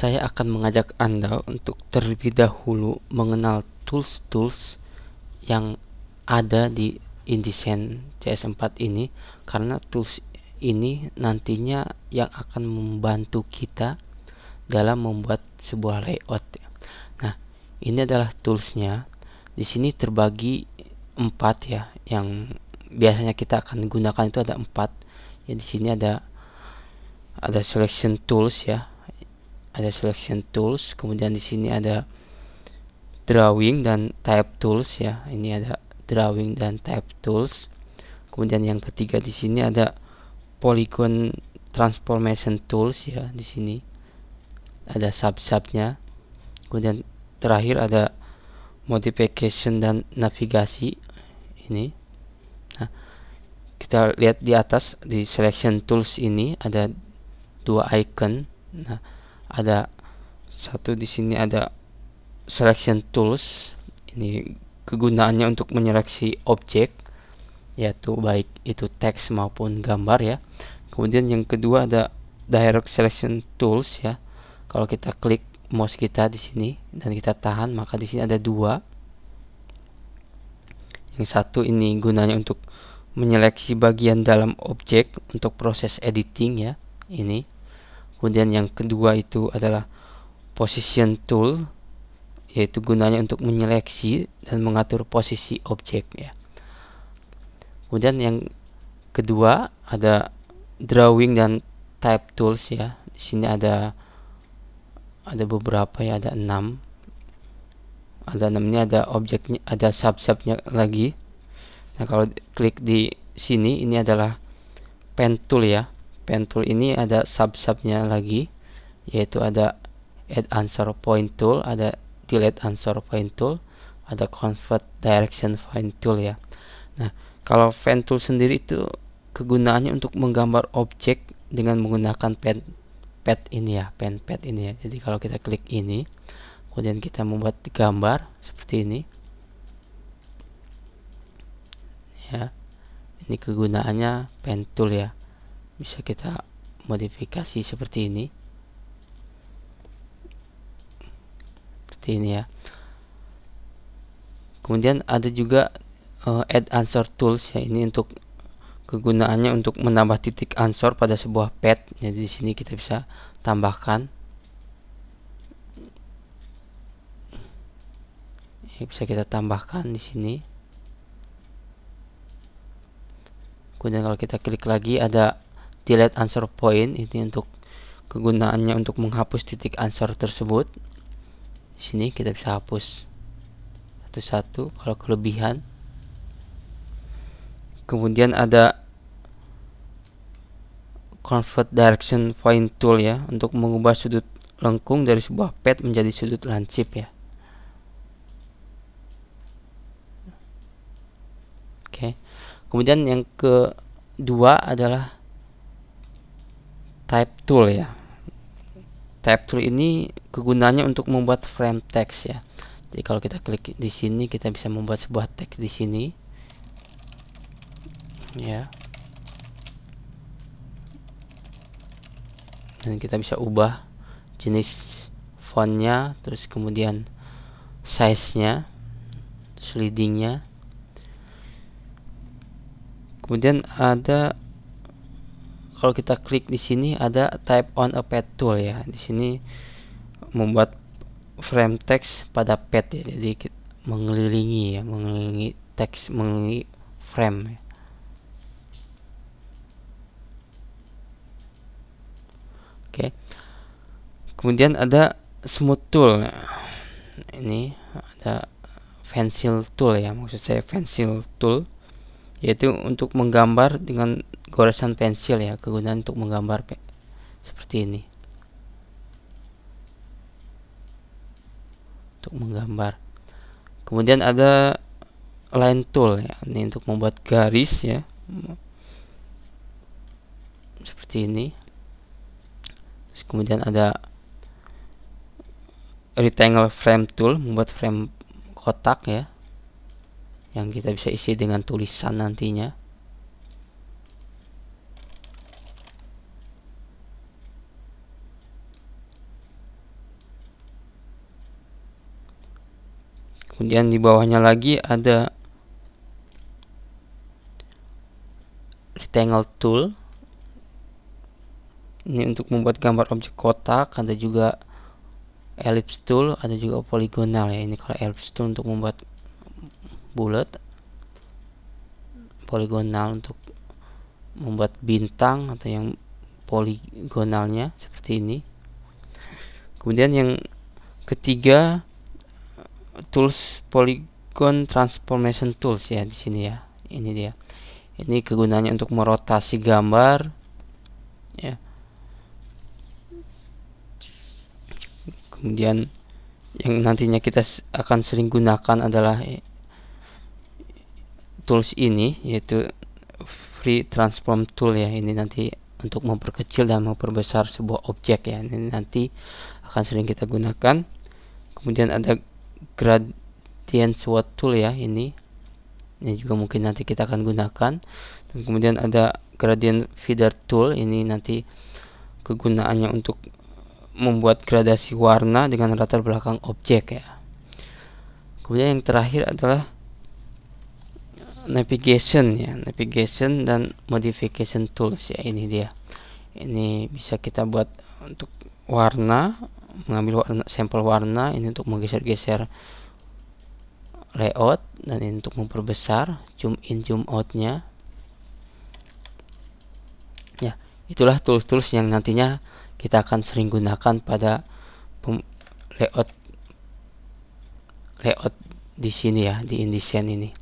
saya akan mengajak Anda untuk terlebih dahulu mengenal tools-tools yang ada di InDesign CS4 ini karena tools ini nantinya yang akan membantu kita dalam membuat sebuah layout. Ya. Nah, ini adalah toolsnya. Di sini terbagi empat ya, yang biasanya kita akan gunakan itu ada empat. Ya, di sini ada ada selection tools ya, ada selection tools kemudian di sini ada drawing dan type tools ya ini ada drawing dan type tools kemudian yang ketiga di sini ada polygon transformation tools ya di sini ada sub-subnya kemudian terakhir ada modification dan navigasi ini nah, kita lihat di atas di selection tools ini ada dua icon nah ada satu di sini ada selection tools ini kegunaannya untuk menyeleksi objek yaitu baik itu teks maupun gambar ya kemudian yang kedua ada direct selection tools ya kalau kita klik mouse kita di sini dan kita tahan maka di sini ada dua yang satu ini gunanya untuk menyeleksi bagian dalam objek untuk proses editing ya ini Kemudian yang kedua itu adalah position tool yaitu gunanya untuk menyeleksi dan mengatur posisi objek ya. Kemudian yang kedua ada drawing dan type tools ya. Di sini ada ada beberapa ya, ada 6. Ada ini ada objeknya, ada sub-subnya lagi. Nah, kalau klik di sini ini adalah pen tool ya pen tool ini ada sub-subnya lagi yaitu ada add answer point tool ada delete answer point tool ada convert direction Point tool ya nah kalau pen tool sendiri itu kegunaannya untuk menggambar objek dengan menggunakan pen pad ini ya pen pad ini ya jadi kalau kita klik ini kemudian kita membuat gambar seperti ini ya ini kegunaannya pen tool ya bisa kita modifikasi seperti ini seperti ini ya kemudian ada juga uh, add answer tools ya ini untuk kegunaannya untuk menambah titik answer pada sebuah pad jadi di sini kita bisa tambahkan ini bisa kita tambahkan di sini kemudian kalau kita klik lagi ada delete answer point ini untuk kegunaannya untuk menghapus titik answer tersebut di sini kita bisa hapus satu-satu kalau kelebihan kemudian ada convert direction point tool ya untuk mengubah sudut lengkung dari sebuah pad menjadi sudut lancip ya oke kemudian yang kedua adalah type tool ya type tool ini kegunaannya untuk membuat frame text ya jadi kalau kita klik di sini kita bisa membuat sebuah teks di sini ya dan kita bisa ubah jenis fontnya terus kemudian size nya leading-nya. kemudian ada kalau kita klik di sini ada type on a Pad tool ya di sini membuat frame text pada pad ya jadi kita mengelilingi ya mengelilingi teks mengelilingi frame ya. oke kemudian ada smooth tool ini ada pencil tool ya maksud saya pencil tool yaitu untuk menggambar dengan goresan pensil ya kegunaan untuk menggambar seperti ini untuk menggambar kemudian ada line tool ya ini untuk membuat garis ya seperti ini Terus kemudian ada rectangle frame tool membuat frame kotak ya yang kita bisa isi dengan tulisan nantinya kemudian di bawahnya lagi ada rectangle tool ini untuk membuat gambar objek kotak ada juga ellipse tool ada juga polygonal ya ini kalau ellipse tool untuk membuat bulat poligonal untuk membuat bintang atau yang poligonalnya seperti ini kemudian yang ketiga tools polygon transformation tools ya di sini ya ini dia ini kegunaannya untuk merotasi gambar ya kemudian yang nantinya kita akan sering gunakan adalah eh, tools ini yaitu free transform tool ya ini nanti untuk memperkecil dan memperbesar sebuah objek ya ini nanti akan sering kita gunakan kemudian ada gradient swat tool ya ini ini juga mungkin nanti kita akan gunakan dan kemudian ada gradient feeder tool ini nanti kegunaannya untuk membuat gradasi warna dengan latar belakang objek ya kemudian yang terakhir adalah navigation ya navigation dan modification tools ya ini dia ini bisa kita buat untuk warna mengambil warna, sampel warna ini untuk menggeser-geser layout dan ini untuk memperbesar zoom in zoom outnya ya itulah tools-tools yang nantinya kita akan sering gunakan pada layout layout di sini ya di InDesign ini